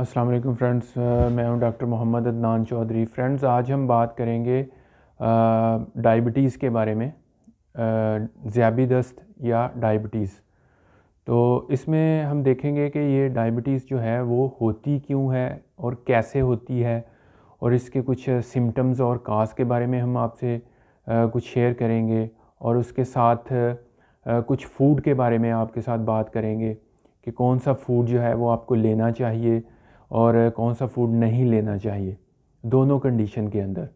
अस्सलाम वालेकुम फ्रेंड्स मैं हूं डॉक्टर मोहम्मद अदनान चौधरी फ्रेंड्स आज हम बात करेंगे डायबिटीज़ के बारे में ज़्याबी दस्त या डायबिटीज़ तो इसमें हम देखेंगे कि ये डायबिटीज़ जो है वो होती क्यों है और कैसे होती है और इसके कुछ सिम्टम्स और काज के बारे में हम आपसे कुछ शेयर करेंगे और उसके साथ कुछ फ़ूड के बारे में आपके साथ बात करेंगे कि कौन सा फूड जो है वो आपको लेना चाहिए और कौन सा फूड नहीं लेना चाहिए दोनों कंडीशन के अंदर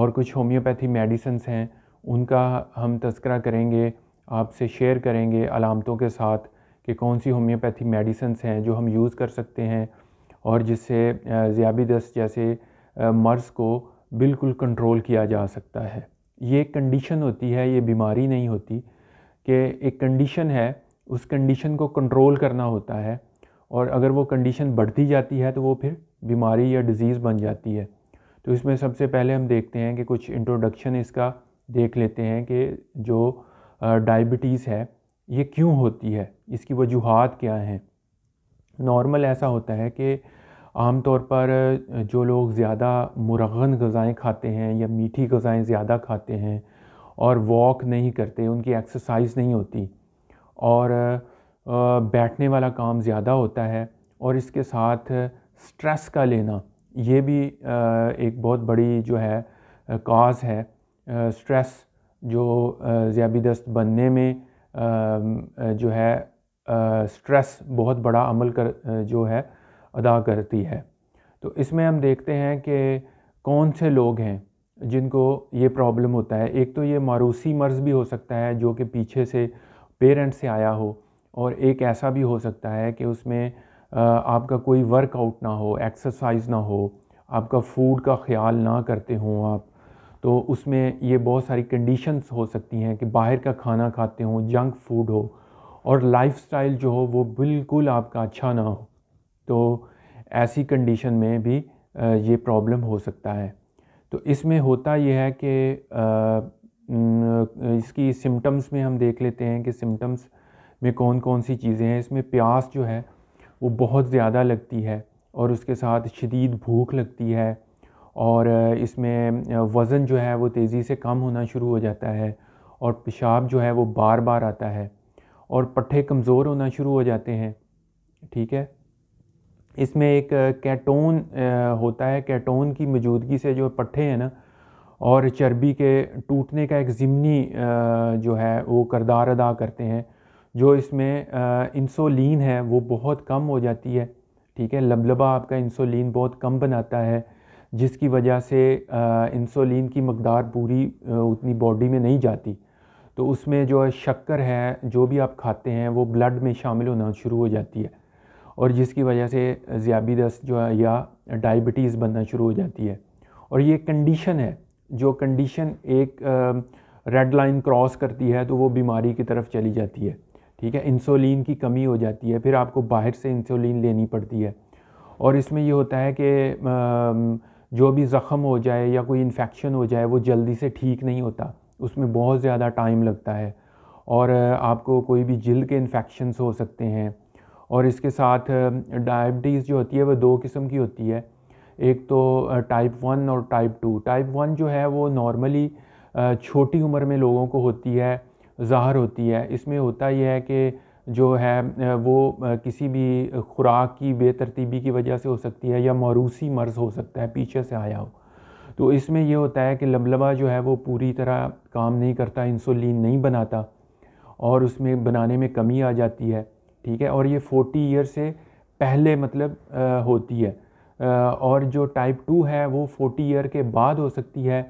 और कुछ होम्योपैथी मेडिसन्स हैं उनका हम तस्करा करेंगे आपसे शेयर करेंगे अलामतों के साथ कि कौन सी होम्योपैथी मेडिसन्स हैं जो हम यूज़ कर सकते हैं और जिससे दस्त जैसे मर्ज़ को बिल्कुल कंट्रोल किया जा सकता है ये एक कंडीशन होती है ये बीमारी नहीं होती कि एक कंडीशन है उस कंडीशन को कंट्रोल करना होता है और अगर वो कंडीशन बढ़ती जाती है तो वो फिर बीमारी या डिज़ीज़ बन जाती है तो इसमें सबसे पहले हम देखते हैं कि कुछ इंट्रोडक्शन इसका देख लेते हैं कि जो डायबिटीज़ है ये क्यों होती है इसकी वजूहत क्या हैं नॉर्मल ऐसा होता है कि आम तौर पर जो लोग ज़्यादा मुरगन गज़ाएँ खाते हैं या मीठी गज़ाएँ ज़्यादा खाते हैं और वॉक नहीं करते उनकी एक्सरसाइज नहीं होती और बैठने वाला काम ज़्यादा होता है और इसके साथ स्ट्रेस का लेना ये भी एक बहुत बड़ी जो है काज है स्ट्रेस जो दस्त बनने में जो है स्ट्रेस बहुत बड़ा अमल कर जो है अदा करती है तो इसमें हम देखते हैं कि कौन से लोग हैं जिनको ये प्रॉब्लम होता है एक तो ये मारूसी मर्ज़ भी हो सकता है जो कि पीछे से पेरेंट्स से आया हो और एक ऐसा भी हो सकता है कि उसमें आपका कोई वर्कआउट ना हो एक्सरसाइज ना हो आपका फूड का ख्याल ना करते हों आप तो उसमें ये बहुत सारी कंडीशंस हो सकती हैं कि बाहर का खाना खाते हों जंक फूड हो और लाइफस्टाइल जो हो वो बिल्कुल आपका अच्छा ना हो तो ऐसी कंडीशन में भी ये प्रॉब्लम हो सकता है तो इसमें होता यह है कि इसकी सिम्टम्स में हम देख लेते हैं कि सिम्टम्स में कौन कौन सी चीज़ें हैं इसमें प्यास जो है वो बहुत ज़्यादा लगती है और उसके साथ शदीद भूख लगती है और इसमें वज़न जो है वो तेज़ी से कम होना शुरू हो जाता है और पेशाब जो है वो बार बार आता है और पट्ठे कमज़ोर होना शुरू हो जाते हैं ठीक है इसमें एक कैटोन होता है कैटोन की मौजूदगी से जो पट्ठे हैं ना और चर्बी के टूटने का एक ज़िमनी जो है वो करदार अदा करते हैं जो इसमें इंसुलिन है वो बहुत कम हो जाती है ठीक है लबलबा आपका इंसुलिन बहुत कम बनाता है जिसकी वजह से इंसुलिन की मकदार पूरी उतनी बॉडी में नहीं जाती तो उसमें जो है शक्कर है जो भी आप खाते हैं वो ब्लड में शामिल होना शुरू हो जाती है और जिसकी वजह से दस जो है या डायबिटीज़ बनना शुरू हो जाती है और ये कंडीशन है जो कंडीशन एक रेड लाइन क्रॉस करती है तो वो बीमारी की तरफ चली जाती है ठीक है इंसुलिन की कमी हो जाती है फिर आपको बाहर से इंसुलिन लेनी पड़ती है और इसमें ये होता है कि जो भी ज़ख़म हो जाए या कोई इन्फेक्शन हो जाए वो जल्दी से ठीक नहीं होता उसमें बहुत ज़्यादा टाइम लगता है और आपको कोई भी जिल के इन्फेक्शन्स हो सकते हैं और इसके साथ डायबिटीज़ जो होती है वह दो किस्म की होती है एक तो टाइप वन और टाइप टू टाइप वन जो है वो नॉर्मली छोटी उम्र में लोगों को होती है ज़ाहर होती है इसमें होता यह है कि जो है वो किसी भी खुराक की बेतरतीबी की वजह से हो सकती है या मौरूसी मर्ज़ हो सकता है पीछे से आया हो तो इसमें यह होता है कि लबलबा जो है वो पूरी तरह काम नहीं करता इंसुलिन नहीं बनाता और उसमें बनाने में कमी आ जाती है ठीक है और ये फोर्टी ईयर से पहले मतलब आ, होती है आ, और जो टाइप टू है वो फोर्टी ईयर के बाद हो सकती है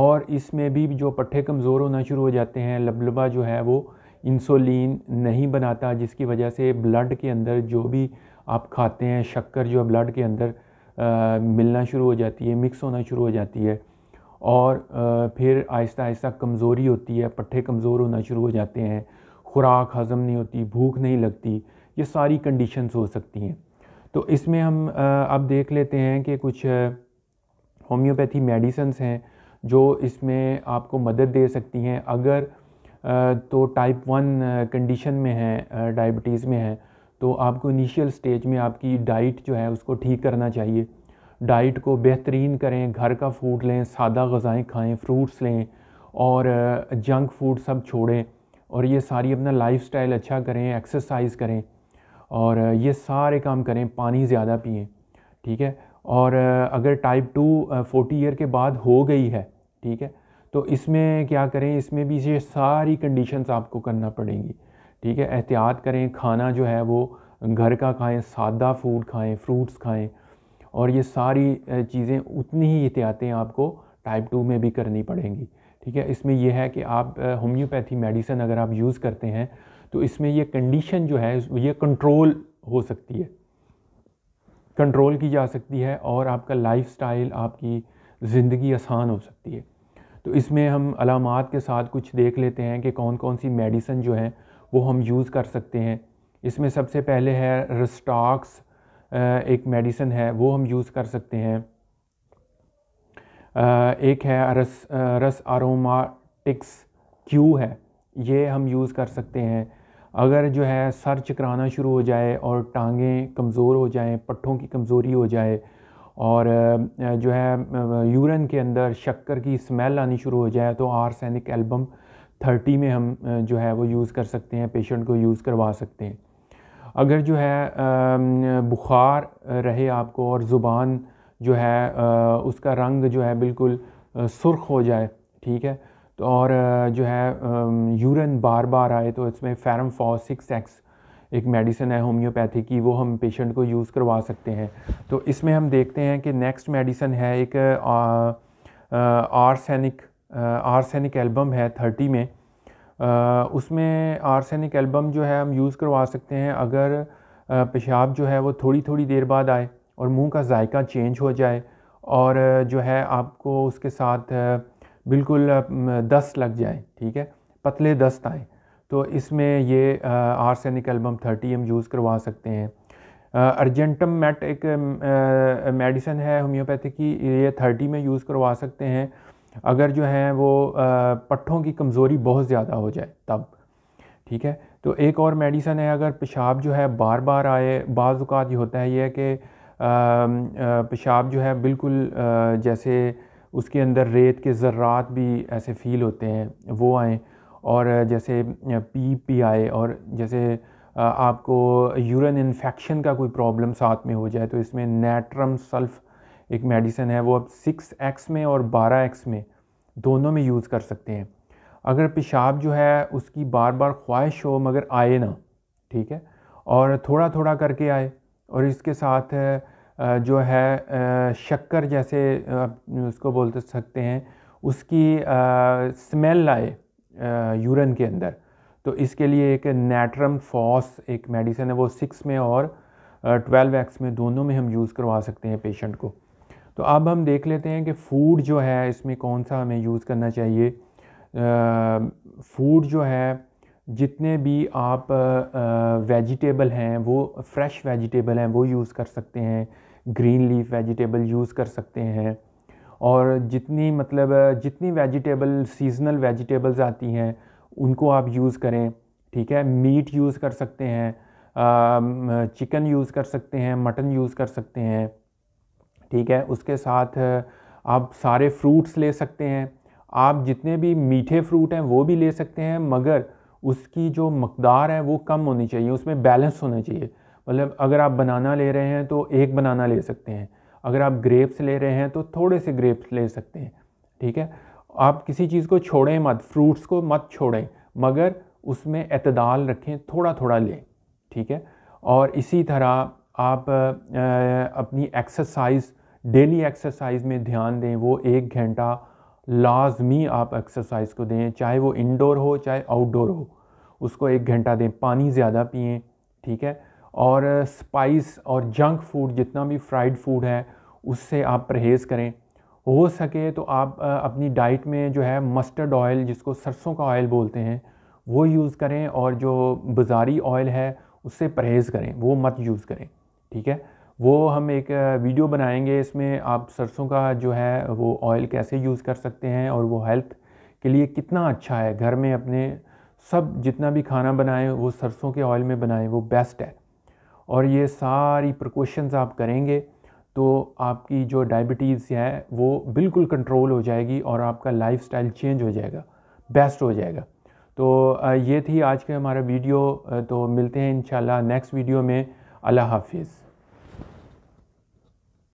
और इसमें भी जो पट्ठे कमज़ोर होना शुरू हो जाते हैं लबलबा जो है वो इंसुलिन नहीं बनाता जिसकी वजह से ब्लड के अंदर जो भी आप खाते हैं शक्कर जो है ब्लड के अंदर आ, मिलना शुरू हो जाती है मिक्स होना शुरू हो जाती है और आ, फिर आहिस्ता आहिस्ता कमज़ोरी होती है पट्ठे कमज़ोर होना शुरू हो जाते हैं खुराक हज़म नहीं होती भूख नहीं लगती ये सारी कंडीशंस हो सकती हैं तो इसमें हम अब देख लेते हैं कि कुछ होम्योपैथी मेडिसन्स हैं जो इसमें आपको मदद दे सकती हैं अगर तो टाइप वन कंडीशन में है डायबिटीज़ में है तो आपको इनिशियल स्टेज में आपकी डाइट जो है उसको ठीक करना चाहिए डाइट को बेहतरीन करें घर का फूड लें सादा गज़ाएँ खाएं फ्रूट्स लें और जंक फूड सब छोड़ें और ये सारी अपना लाइफस्टाइल अच्छा करें एक्सरसाइज करें और ये सारे काम करें पानी ज़्यादा पिए ठीक है और अगर टाइप टू फोर्टी ईयर के बाद हो गई है ठीक है तो इसमें क्या करें इसमें भी ये सारी कंडीशंस आपको करना पड़ेंगी ठीक है एहतियात करें खाना जो है वो घर का खाएं सादा फूड खाएं फ्रूट्स खाएं और ये सारी चीज़ें उतनी ही एहतियातें आपको टाइप टू में भी करनी पड़ेंगी ठीक है इसमें यह है कि आप होम्योपैथी मेडिसिन अगर आप यूज़ करते हैं तो इसमें ये कंडीशन जो है ये कंट्रोल हो सकती है कंट्रोल की जा सकती है और आपका लाइफस्टाइल आपकी ज़िंदगी आसान हो सकती है तो इसमें हम अलामत के साथ कुछ देख लेते हैं कि कौन कौन सी मेडिसन जो हैं वो हम यूज़ कर सकते हैं इसमें सबसे पहले है रस्टाक्स एक मेडिसन है वो हम यूज़ कर सकते हैं एक है रस रस आरोमाटिक्स क्यू है ये हम यूज़ कर सकते हैं अगर जो है सर चकराना शुरू हो जाए और टांगें कमज़ोर हो जाएं पट्ठों की कमज़ोरी हो जाए और जो है यूरन के अंदर शक्कर की स्मेल आनी शुरू हो जाए तो आर्सेनिक एल्बम थर्टी में हम जो है वो यूज़ कर सकते हैं पेशेंट को यूज़ करवा सकते हैं अगर जो है बुखार रहे आपको और ज़ुबान जो है उसका रंग जो है बिल्कुल सुर्ख हो जाए ठीक है तो और जो है यूरन बार बार आए तो इसमें फैरम फॉसिक्स एक्स एक मेडिसिन है होम्योपैथी की वो हम पेशेंट को यूज़ करवा सकते हैं तो इसमें हम देखते हैं कि नेक्स्ट मेडिसिन है एक आर्सेनिक आर्सेनिक एल्बम है थर्टी में आ, उसमें आर्सेनिक एल्बम जो है हम यूज़ करवा सकते हैं अगर पेशाब जो है वो थोड़ी थोड़ी देर बाद आए और मुंह का जायका चेंज हो जाए और जो है आपको उसके साथ बिल्कुल दस्त लग जाए ठीक है पतले दस्त आए तो इसमें ये arsenic album thirty M use करवा सकते हैं अर्जेंटम मेट एक मेडिसन है होम्योपैथी की ये थर्टी में यूज़ करवा सकते हैं अगर जो है वो पट्ठों की कमज़ोरी बहुत ज़्यादा हो जाए तब ठीक है तो एक और मेडिसन है अगर पेशाब जो है बार बार आए बाज़ात ये होता है ये कि पेशाब जो है बिल्कुल जैसे उसके अंदर रेत के ज़र्रात भी ऐसे फ़ील होते हैं वो आएँ और जैसे पी पी आई और जैसे आपको यूरिन इन्फेक्शन का कोई प्रॉब्लम साथ में हो जाए तो इसमें नेट्रम सल्फ एक मेडिसिन है वो अब सिक्स एक्स में और बारह एक्स में दोनों में यूज़ कर सकते हैं अगर पेशाब जो है उसकी बार बार ख्वाहिश हो मगर आए ना ठीक है और थोड़ा थोड़ा करके आए और इसके साथ जो है शक्कर जैसे उसको बोल तो सकते हैं उसकी स्मेल आए यूरन के अंदर तो इसके लिए एक नेट्रम फॉस एक मेडिसिन है वो सिक्स में और ट्वेल्व एक्स में दोनों में हम यूज़ करवा सकते हैं पेशेंट को तो अब हम देख लेते हैं कि फूड जो है इसमें कौन सा हमें यूज़ करना चाहिए फूड जो है जितने भी आप वेजिटेबल हैं वो फ्रेश वेजिटेबल हैं वो यूज़ कर सकते हैं ग्रीन लीफ वेजिटेबल यूज़ कर सकते हैं और जितनी मतलब जितनी वेजिटेबल सीजनल वेजिटेबल्स आती हैं उनको आप यूज़ करें ठीक है मीट यूज़ कर सकते हैं चिकन यूज़ कर सकते हैं मटन यूज़ कर सकते हैं ठीक है उसके साथ आप सारे फ्रूट्स ले सकते हैं आप जितने भी मीठे फ्रूट हैं वो भी ले सकते हैं मगर उसकी जो मकदार है वो कम होनी चाहिए उसमें बैलेंस होना चाहिए मतलब अगर आप बनाना ले रहे हैं तो एक बनाना ले सकते हैं अगर आप ग्रेप्स ले रहे हैं तो थोड़े से ग्रेप्स ले सकते हैं ठीक है आप किसी चीज़ को छोड़ें मत फ्रूट्स को मत छोड़ें मगर उसमें अतदाल रखें थोड़ा थोड़ा लें ठीक है और इसी तरह आप अपनी एक्सरसाइज डेली एक्सरसाइज में ध्यान दें वो एक घंटा लाजमी आप एक्सरसाइज को दें चाहे वो इंडोर हो चाहे आउटडोर हो उसको एक घंटा दें पानी ज़्यादा पिएँ ठीक है और स्पाइस और जंक फूड जितना भी फ्राइड फूड है उससे आप परहेज़ करें हो सके तो आप अपनी डाइट में जो है मस्टर्ड ऑयल जिसको सरसों का ऑयल बोलते हैं वो यूज़ करें और जो बाज़ारी ऑयल है उससे परहेज़ करें वो मत यूज़ करें ठीक है वो हम एक वीडियो बनाएंगे इसमें आप सरसों का जो है वो ऑयल कैसे यूज़ कर सकते हैं और वो हेल्थ के लिए कितना अच्छा है घर में अपने सब जितना भी खाना बनाएं वो सरसों के ऑयल में बनाएं वो बेस्ट है और ये सारी प्रिकॉशंस आप करेंगे तो आपकी जो डायबिटीज़ है वो बिल्कुल कंट्रोल हो जाएगी और आपका लाइफस्टाइल चेंज हो जाएगा बेस्ट हो जाएगा तो ये थी आज के हमारा वीडियो तो मिलते हैं इन नेक्स्ट वीडियो में अल्लाह हाफिज़